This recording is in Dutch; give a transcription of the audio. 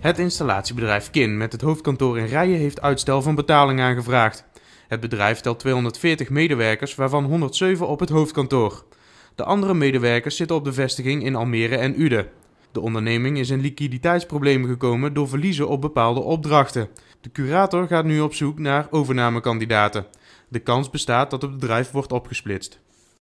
Het installatiebedrijf Kin met het hoofdkantoor in Rijen heeft uitstel van betaling aangevraagd. Het bedrijf telt 240 medewerkers, waarvan 107 op het hoofdkantoor. De andere medewerkers zitten op de vestiging in Almere en Uden. De onderneming is in liquiditeitsproblemen gekomen door verliezen op bepaalde opdrachten. De curator gaat nu op zoek naar overnamekandidaten. De kans bestaat dat het bedrijf wordt opgesplitst.